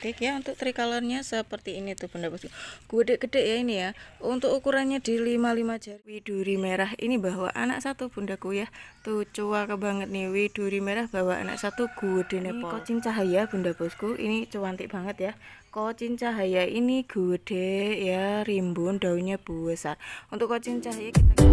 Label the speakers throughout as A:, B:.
A: cantik ya untuk tricolornya seperti ini tuh bunda bosku gede-gede ya ini ya untuk ukurannya di 55 jari widuri merah ini bawa anak satu bundaku ya tuh cuaka banget nih widuri merah bawa anak satu gede nepol ini kocing cahaya bunda bosku ini cuantik banget ya Kocin cahaya ini gede ya, rimbun daunnya besar. Untuk kocin cahaya kita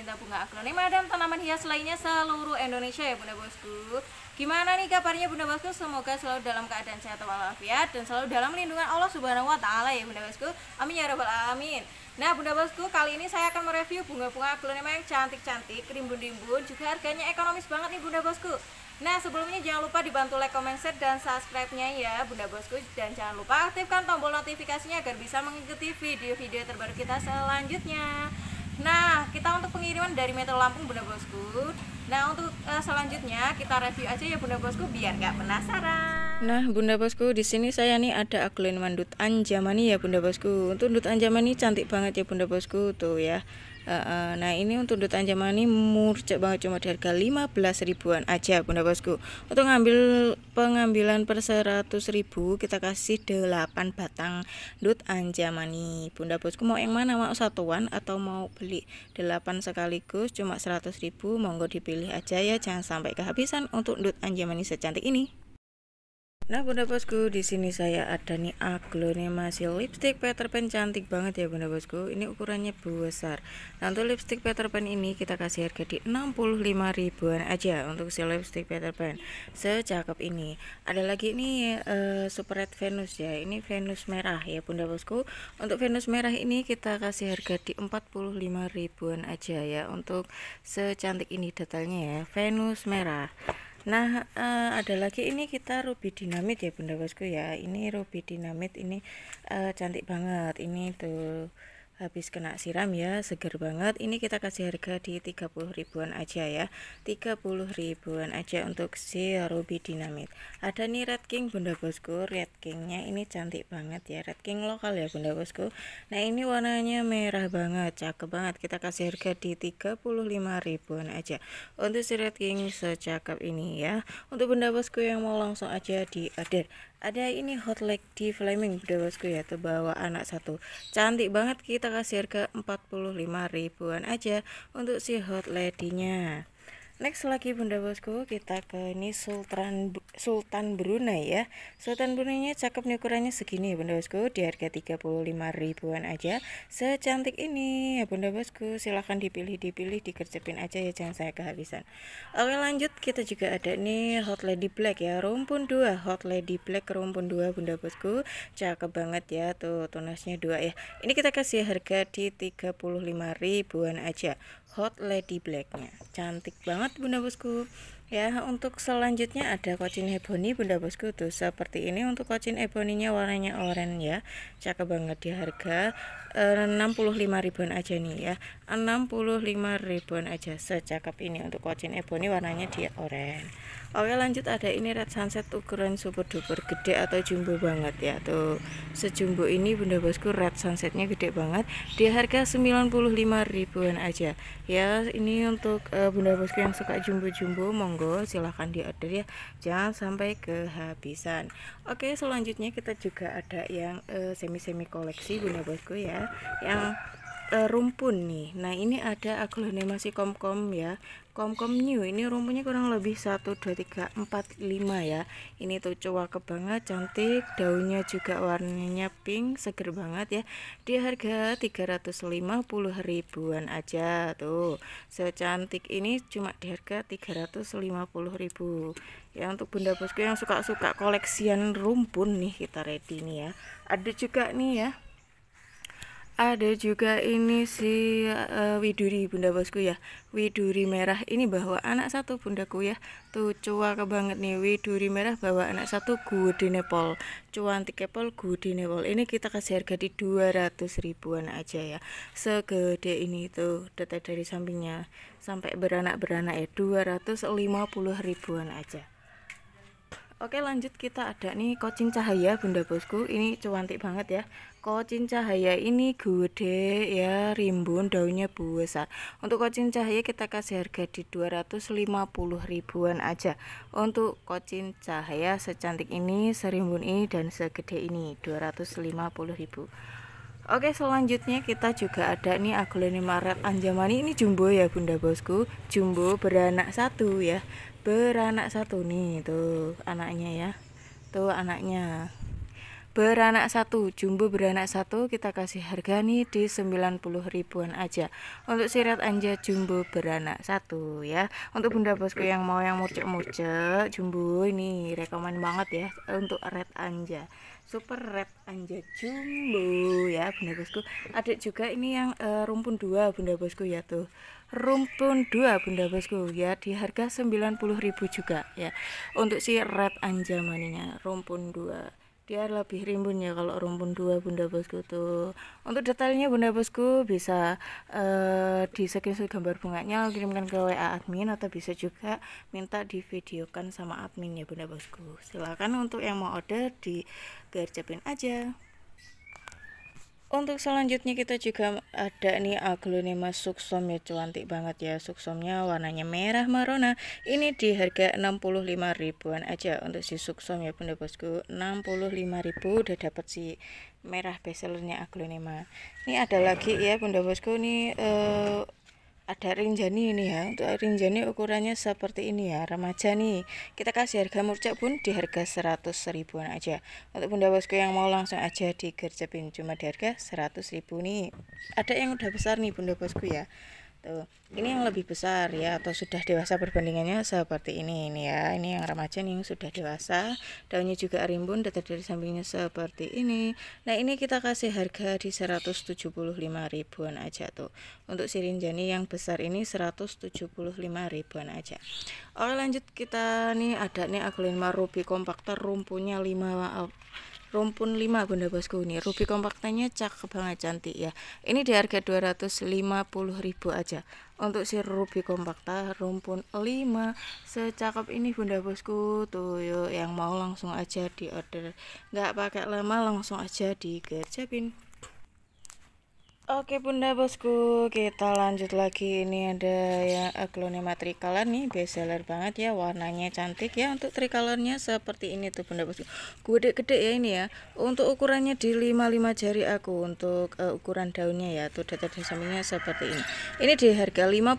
A: pecinta bunga aglonema dan tanaman hias lainnya seluruh Indonesia ya Bunda Bosku. Gimana nih kabarnya Bunda Bosku? Semoga selalu dalam keadaan sehat walafiat dan selalu dalam lindungan Allah Subhanahu wa taala ya Bunda Bosku. Amin ya rabbal alamin. Nah Bunda Bosku, kali ini saya akan mereview bunga-bunga aglonema yang cantik-cantik, rimbun-rimbun, juga harganya ekonomis banget nih Bunda Bosku. Nah sebelumnya jangan lupa dibantu like, comment, share, dan subscribe-nya ya Bunda Bosku Dan jangan lupa aktifkan tombol notifikasinya agar bisa mengikuti video-video terbaru kita selanjutnya Nah, kita untuk pengiriman dari Metro Lampung Bunda Bosku. Nah, untuk uh, selanjutnya kita review aja ya Bunda Bosku biar nggak penasaran. Nah, Bunda Bosku, di sini saya nih ada aglonema mandut anjamani ya Bunda Bosku. Untuk Dut anjamani cantik banget ya Bunda Bosku tuh ya nah ini untuk anjaman ini murcek banget cuma di harga 15 ribuan aja bunda bosku untuk ngambil pengambilan per 100 ribu kita kasih 8 batang dut anjamani bunda bosku mau yang mana mau satuan atau mau beli 8 sekaligus cuma 100 ribu monggo dipilih aja ya jangan sampai kehabisan untuk dut anjamani secantik ini Nah bunda bosku di sini saya ada nih aglonema masih lipstick Peter Pan cantik banget ya bunda bosku ini ukurannya besar nah untuk lipstick Peter Pan ini kita kasih harga di 65 ribuan aja untuk si lipstick Peter Pan secakep ini ada lagi ini uh, eh, super red Venus ya ini Venus merah ya bunda bosku untuk Venus merah ini kita kasih harga di 45 ribuan aja ya untuk secantik ini detailnya ya Venus merah Nah, uh, ada lagi ini kita ruby dinamit ya Bunda Bosku ya. Ini ruby dinamit ini uh, cantik banget. Ini tuh habis kena siram ya seger banget ini kita kasih harga di 30 ribuan aja ya 30 ribuan aja untuk si ruby dinamit ada nih red king bunda bosku red kingnya ini cantik banget ya red king lokal ya bunda bosku nah ini warnanya merah banget cakep banget kita kasih harga di 35 ribuan aja untuk si red king secakep ini ya untuk bunda bosku yang mau langsung aja di order ada ini hot leg di flaming udah bosku ya tuh bawa anak satu cantik banget kita kasih harga 45 ribuan aja untuk si hot lady nya next lagi bunda bosku kita ke ini Sultan Sultan Brunei ya Sultan Brunei nya cakep nih ukurannya segini ya bunda bosku di harga 35 ribuan aja secantik ini ya bunda bosku silahkan dipilih-dipilih dikerjepin aja ya jangan saya kehabisan oke lanjut kita juga ada nih Hot Lady Black ya rumpun 2 Hot Lady Black rumpun 2 bunda bosku cakep banget ya tuh tunasnya dua ya ini kita kasih harga di 35 ribuan aja Hot Lady Blacknya. Cantik banget Bunda Bosku ya untuk selanjutnya ada kocin ebony bunda bosku tuh seperti ini untuk kocin eboninya warnanya oranye ya cakep banget di harga eh, puluh e, 65 ribuan aja nih ya 65 ribuan aja secakep ini untuk kocin ebony warnanya dia oranye Oke lanjut ada ini red sunset ukuran super duper gede atau jumbo banget ya tuh sejumbo ini bunda bosku red sunsetnya gede banget di harga 95 ribuan aja ya ini untuk e, bunda bosku yang suka jumbo-jumbo monggo monggo silahkan di ya jangan sampai kehabisan oke selanjutnya kita juga ada yang eh, semi-semi koleksi bunda bosku ya yang Eh, rumpun nih nah ini ada aglomerasi komkom ya komkom new ini rumpunnya kurang lebih 1 2 3 4 5 ya ini tuh cuak banget cantik daunnya juga warnanya pink seger banget ya di harga 350 ribuan aja tuh secantik ini cuma di harga 350 ribu ya untuk bunda bosku yang suka-suka koleksian rumpun nih kita ready nih ya ada juga nih ya ada juga ini si uh, Widuri bunda bosku ya Widuri merah ini bawa anak satu bundaku ya tuh cuak banget nih Widuri merah bawa anak satu gudi nepol cuantik kepol gudi Nepal ini kita kasih harga di 200 ribuan aja ya segede ini tuh data dari sampingnya sampai beranak-beranak ya 250 ribuan aja Oke lanjut kita ada nih kucing cahaya bunda bosku ini cuantik banget ya Kocin cahaya ini gede ya, rimbun daunnya besar. Untuk kocin cahaya kita kasih harga di 250 ribuan aja. Untuk kocin cahaya secantik ini, serimbun ini dan segede ini 250 ribu. Oke selanjutnya kita juga ada nih aglonema red anjamani ini jumbo ya bunda bosku jumbo beranak satu ya beranak satu nih tuh anaknya ya tuh anaknya beranak satu jumbo beranak satu kita kasih harga nih di 90 ribuan aja untuk sirat anja jumbo beranak satu ya untuk bunda bosku yang mau yang mucek mucek jumbo ini rekomen banget ya untuk red anja super red anja jumbo ya bunda bosku ada juga ini yang uh, rumpun dua bunda bosku ya tuh rumpun dua bunda bosku ya di harga ribu juga ya untuk si red anja maninya rumpun dua biar lebih rimbun ya kalau rumpun dua bunda bosku tuh untuk detailnya bunda bosku bisa uh, eh, di screenshot gambar bunganya kirimkan ke WA admin atau bisa juga minta di videokan sama admin ya bunda bosku silahkan untuk yang mau order di gercepin aja untuk selanjutnya kita juga ada nih aglonema suksom ya cantik banget ya suksomnya warnanya merah marona. ini di harga 65 ribuan aja untuk si suksom ya bunda bosku 65 ribu udah dapet si merah bezelnya aglonema
B: ini ada lagi ya
A: bunda bosku ini uh, ada ring ini ya untuk ring ukurannya seperti ini ya remaja nih kita kasih harga murca pun di harga 100 ribuan aja untuk bunda bosku yang mau langsung aja digercepin cuma di harga 100 ribu nih ada yang udah besar nih bunda bosku ya Tuh, gitu. ini yang lebih besar ya atau sudah dewasa perbandingannya seperti ini ini ya. Ini yang remaja nih yang sudah dewasa. Daunnya juga rimbun, dan dari sampingnya seperti ini. Nah, ini kita kasih harga di 175 ribuan aja tuh. Untuk sirinjani yang besar ini 175 ribuan aja. Oke, lanjut kita nih ada nih aglonema Ruby kompakter rumpunya 5 rumpun 5 bunda bosku ini ruby kompaktanya cakep banget cantik ya ini di harga ribu aja untuk si ruby kompakta rumpun 5 secakep ini bunda bosku tuh yuk yang mau langsung aja di order nggak pakai lama langsung aja dikerjain Oke bunda bosku kita lanjut lagi ini ada ya aglonema eh, tricolor nih bestseller banget ya warnanya cantik ya untuk tricolornya seperti ini tuh bunda bosku gede-gede ya ini ya untuk ukurannya di 55 jari aku untuk uh, ukuran daunnya ya tuh data di sampingnya seperti ini ini di harga 55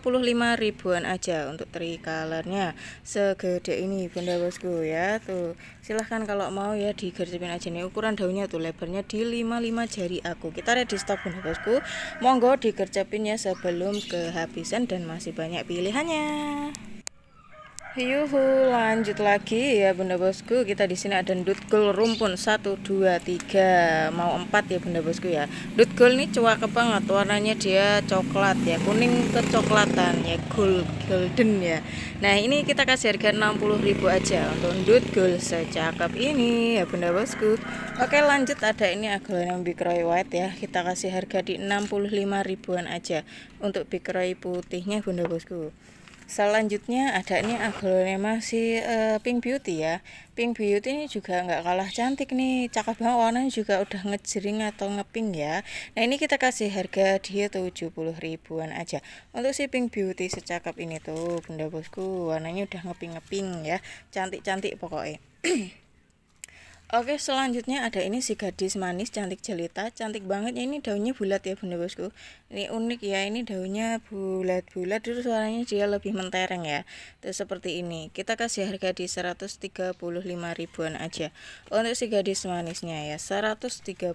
A: ribuan aja untuk tricolornya segede ini bunda bosku ya tuh silahkan kalau mau ya digercepin aja nih ukuran daunnya tuh lebarnya di 55 jari aku kita ready stock bunda bosku monggo dikercepin ya sebelum kehabisan dan masih banyak pilihannya Yuhu, lanjut lagi ya Bunda Bosku. Kita di sini ada dutgul rumpun 1 2 3. Mau 4 ya Bunda Bosku ya. Dutgul ini cuak banget warnanya dia coklat ya, kuning kecoklatan ya, gold golden ya. Nah, ini kita kasih harga 60.000 aja untuk dutgul secakap ini ya Bunda Bosku. Oke, lanjut ada ini aglonema bikroy white ya. Kita kasih harga di 65 ribuan aja untuk bikroy putihnya Bunda Bosku selanjutnya ada ini aglonema si uh, pink beauty ya pink beauty ini juga nggak kalah cantik nih cakep banget warnanya juga udah ngejering atau ngeping ya nah ini kita kasih harga dia 70 ribuan aja untuk si pink beauty secakep ini tuh bunda bosku warnanya udah ngeping ngeping ya cantik-cantik pokoknya Oke selanjutnya ada ini si gadis manis cantik jelita cantik banget ya ini daunnya bulat ya bunda bosku ini unik ya ini daunnya bulat-bulat terus suaranya dia lebih mentereng ya terus seperti ini kita kasih harga di 135 ribuan aja untuk si gadis manisnya ya 135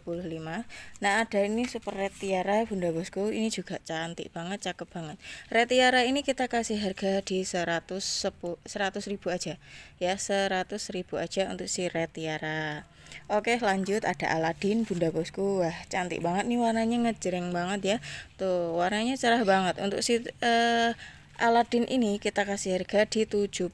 A: nah ada ini super retiara bunda bosku ini juga cantik banget cakep banget retiara ini kita kasih harga di 100 ribu aja ya 100 ribu aja untuk si retiara Oke lanjut ada Aladin Bunda Bosku Wah cantik banget nih warnanya ngejreng banget ya Tuh warnanya cerah banget Untuk si uh, Aladin ini kita kasih harga di 75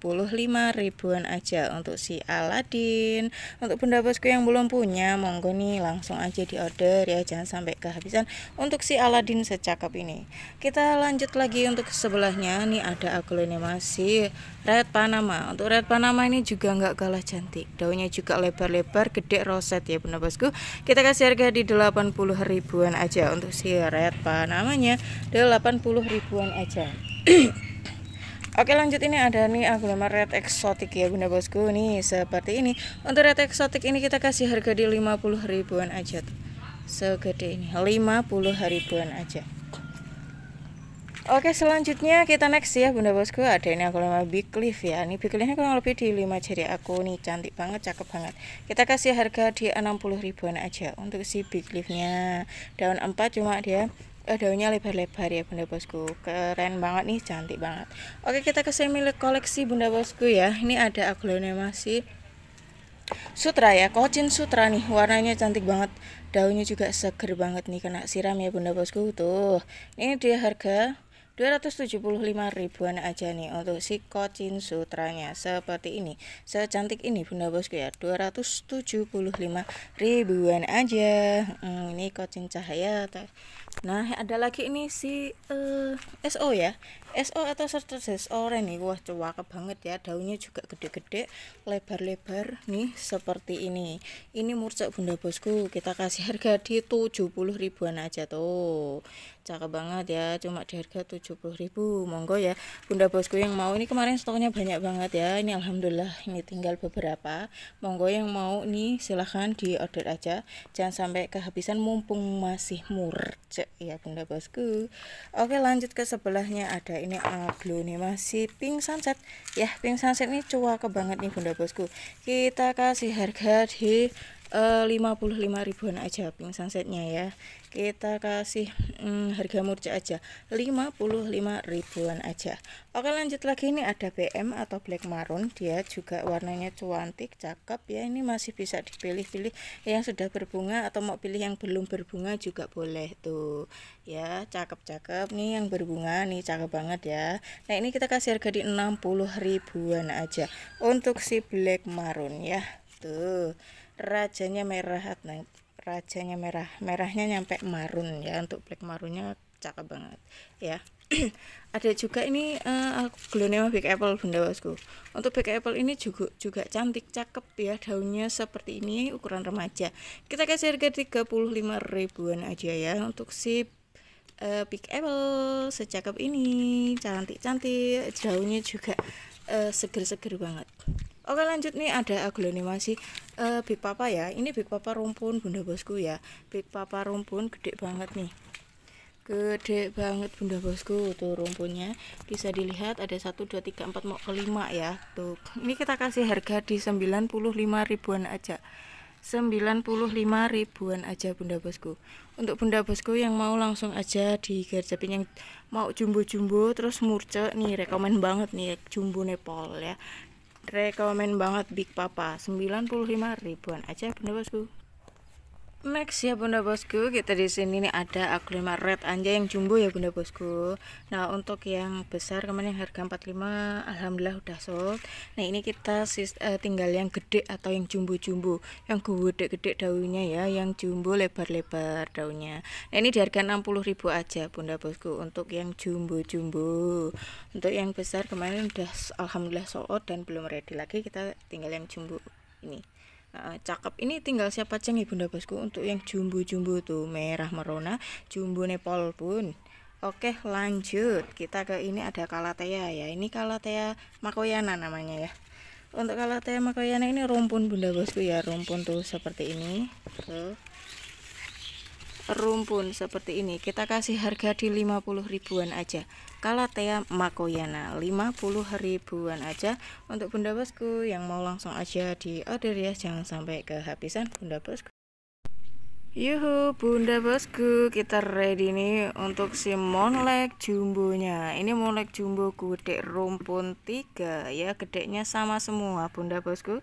A: ribuan aja untuk si Aladin untuk benda bosku yang belum punya monggo nih langsung aja di order ya jangan sampai kehabisan untuk si Aladin secakap ini kita lanjut lagi untuk sebelahnya nih ada aglomerasi masih Red Panama untuk Red Panama ini juga nggak kalah cantik daunnya juga lebar-lebar gede roset ya bunda bosku kita kasih harga di 80 ribuan aja untuk si Red Panamanya 80 ribuan aja Oke lanjut ini ada nih aglomer red eksotik ya bunda bosku nih seperti ini Untuk red eksotik ini kita kasih harga di 50 ribuan aja tuh. Segede ini 50 ribuan aja Oke selanjutnya kita next ya bunda bosku ada ini aglomer big leaf ya Ini big leafnya kurang lebih di 5 jari aku nih cantik banget cakep banget Kita kasih harga di 60 ribuan aja untuk si big leafnya Daun 4 cuma dia Eh, daunnya lebar-lebar ya bunda bosku keren banget nih cantik banget oke kita ke milik koleksi bunda bosku ya ini ada aglonema si sutra ya kocin sutra nih warnanya cantik banget daunnya juga seger banget nih kena siram ya bunda bosku tuh ini dia harga 275 ribuan aja nih untuk si kocin sutranya seperti ini secantik ini bunda bosku ya 275 ribuan aja hmm, ini kocin cahaya Nah, ada lagi ini si uh, eh, SO ya. SO oh, atau Certus oren nih wah cewaka banget ya daunnya juga gede-gede lebar-lebar nih seperti ini ini murcak bunda bosku kita kasih harga di 70 ribuan aja tuh cakep banget ya cuma di harga 70 ribu monggo ya bunda bosku yang mau ini kemarin stoknya banyak banget ya ini alhamdulillah ini tinggal beberapa monggo yang mau nih silahkan di order aja jangan sampai kehabisan mumpung masih murcak ya bunda bosku oke lanjut ke sebelahnya ada ini aglo nih masih pink sunset ya pink sunset ini cuaca banget nih bunda bosku kita kasih harga di Eh, puluh 55 ribuan aja pink sunsetnya ya kita kasih hmm, harga murah aja 55 ribuan aja oke lanjut lagi ini ada BM atau black maroon dia juga warnanya cuantik cakep ya ini masih bisa dipilih-pilih yang sudah berbunga atau mau pilih yang belum berbunga juga boleh tuh ya cakep-cakep nih yang berbunga nih cakep banget ya nah ini kita kasih harga di 60 ribuan aja untuk si black maroon ya tuh rajanya merah nah rajanya merah merahnya nyampe marun ya untuk black marunnya cakep banget ya ada juga ini uh, eh, glonema big apple bunda bosku. untuk big apple ini juga juga cantik cakep ya daunnya seperti ini ukuran remaja kita kasih harga 35 ribuan aja ya untuk si uh, big apple secakep ini cantik cantik daunnya juga uh, seger-seger banget Oke lanjut nih ada sih eh, uh, big papa ya. Ini big papa rumpun Bunda Bosku ya. Big papa rumpun gede banget nih. Gede banget Bunda Bosku tuh rumpunnya. Bisa dilihat ada 1 2 3 4 mau kelima ya. Tuh. Ini kita kasih harga di 95 ribuan aja. 95 ribuan aja Bunda Bosku. Untuk Bunda Bosku yang mau langsung aja di gerjepin yang mau jumbo-jumbo terus murce nih rekomen banget nih jumbo nepol ya rekomen banget Big Papa 95 ribuan aja bener bosku Next ya bunda bosku, kita di sini nih ada aglima red anja yang jumbo ya bunda bosku. Nah untuk yang besar kemarin yang harga 45 alhamdulillah udah sold. Nah ini kita sis, uh, tinggal yang gede atau yang jumbo-jumbo, yang gede-gede daunnya ya, yang jumbo lebar-lebar daunnya. Nah ini di harga ribu aja bunda bosku untuk yang jumbo-jumbo. Untuk yang besar kemarin udah alhamdulillah sold dan belum ready lagi kita tinggal yang jumbo ini cakep ini tinggal siapa ceng ya bunda bosku untuk yang jumbo-jumbo tuh merah merona jumbo nepal pun Oke lanjut kita ke ini ada kalatea ya ini kalatea makoyana namanya ya untuk kalatea makoyana ini rumpun bunda bosku ya rumpun tuh seperti ini tuh rumpun seperti ini kita kasih harga di 50 ribuan aja kalatea makoyana 50 ribuan aja untuk bunda bosku yang mau langsung aja di order ya jangan sampai kehabisan bunda bosku Yuhu bunda bosku kita ready nih untuk si monlek jumbonya ini monlek jumbo gede rumpun tiga ya gedenya sama semua bunda bosku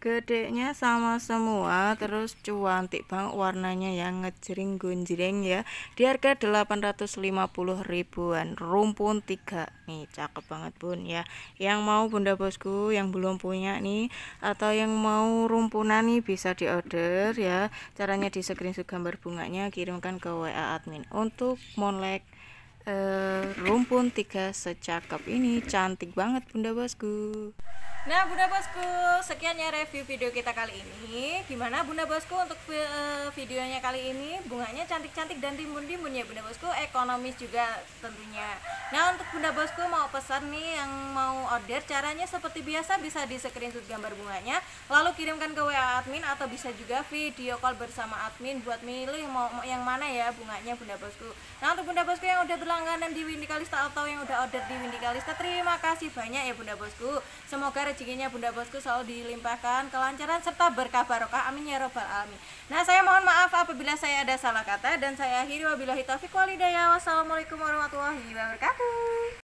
A: gedenya sama semua terus cuantik banget warnanya yang ngejering gunjering ya di harga 850 ribuan rumpun tiga nih cakep banget bun ya yang mau bunda bosku yang belum punya nih atau yang mau rumpunan nih bisa di order ya caranya di screenshot gambar bunganya kirimkan ke WA admin untuk monlek Eh, rumpun tiga secakap ini cantik banget bunda bosku nah bunda bosku sekian ya review video kita kali ini gimana bunda bosku untuk eh, videonya kali ini bunganya cantik-cantik dan timbun-timbun ya bunda bosku ekonomis juga tentunya nah untuk bunda bosku mau pesan nih yang mau order caranya seperti biasa bisa di screenshot gambar bunganya lalu kirimkan ke WA admin atau bisa juga video call bersama admin buat milih mau yang mana ya bunganya bunda bosku nah untuk bunda bosku yang udah langganan di Windy Kalista atau yang udah order di Windy Kalista terima kasih banyak ya Bunda Bosku semoga rezekinya Bunda Bosku selalu dilimpahkan kelancaran serta berkah barokah amin ya robbal alamin nah saya mohon maaf apabila saya ada salah kata dan saya akhiri wabillahi taufiq walidaya wassalamualaikum warahmatullahi wabarakatuh